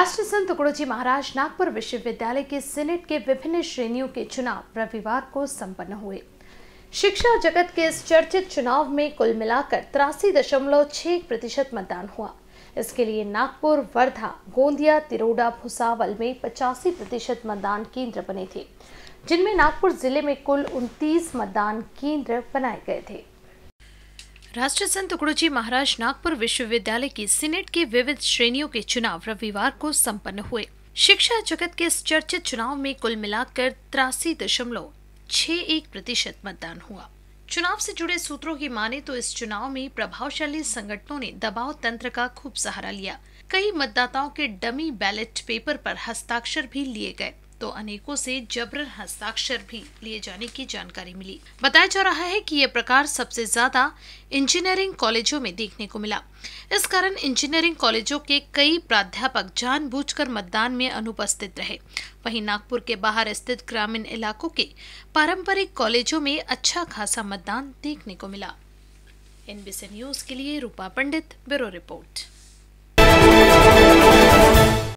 राष्ट्र संत गुरुजी महाराज नागपुर विश्वविद्यालय के सीनेट के विभिन्न श्रेणियों के चुनाव रविवार को संपन्न हुए शिक्षा जगत के इस चर्चित चुनाव में कुल मिलाकर तिरासी दशमलव छह प्रतिशत मतदान हुआ इसके लिए नागपुर वर्धा गोंदिया तिरोड़ा भुसावल में पचासी प्रतिशत मतदान केंद्र बने थे जिनमें नागपुर जिले में कुल उनतीस मतदान केंद्र बनाए गए थे संत गुरुजी महाराज नागपुर विश्वविद्यालय की सीनेट के विविध श्रेणियों के चुनाव रविवार को संपन्न हुए शिक्षा जगत के इस चर्चित चुनाव में कुल मिलाकर तिरासी दशमलव छह एक प्रतिशत मतदान हुआ चुनाव से जुड़े सूत्रों की माने तो इस चुनाव में प्रभावशाली संगठनों ने दबाव तंत्र का खूब सहारा लिया कई मतदाताओं के डमी बैलेट पेपर पर हस्ताक्षर भी लिए गए तो अनेकों से जबरन हस्ताक्षर भी लिए जाने की जानकारी मिली बताया जा रहा है कि यह प्रकार सबसे ज्यादा इंजीनियरिंग कॉलेजों में देखने को मिला इस कारण इंजीनियरिंग कॉलेजों के कई प्राध्यापक जानबूझकर मतदान में अनुपस्थित रहे वहीं नागपुर के बाहर स्थित ग्रामीण इलाकों के पारंपरिक कॉलेजों में अच्छा खासा मतदान देखने को मिला एनबीसी न्यूज के लिए रूपा पंडित ब्यूरो रिपोर्ट